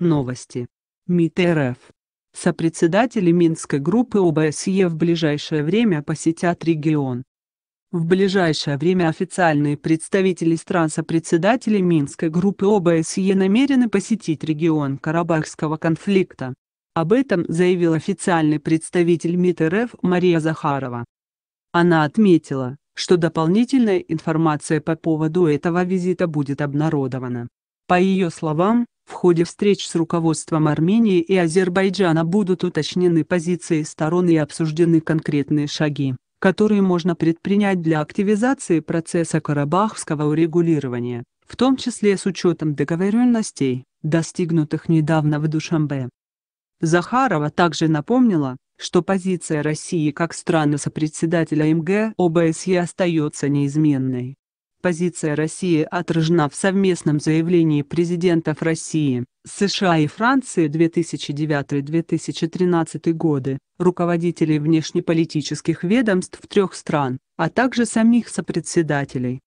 Новости. МИД РФ. Сопредседатели Минской группы ОБСЕ в ближайшее время посетят регион. В ближайшее время официальные представители стран сопредседателей Минской группы ОБСЕ намерены посетить регион Карабахского конфликта. Об этом заявил официальный представитель МИД РФ Мария Захарова. Она отметила, что дополнительная информация по поводу этого визита будет обнародована. По ее словам, в ходе встреч с руководством Армении и Азербайджана будут уточнены позиции сторон и обсуждены конкретные шаги, которые можно предпринять для активизации процесса карабахского урегулирования, в том числе с учетом договоренностей, достигнутых недавно в Душамбе. Захарова также напомнила, что позиция России как страны сопредседателя МГ ОБСЕ остается неизменной. Позиция России отражена в совместном заявлении президентов России, США и Франции 2009-2013 годы, руководителей внешнеполитических ведомств трех стран, а также самих сопредседателей.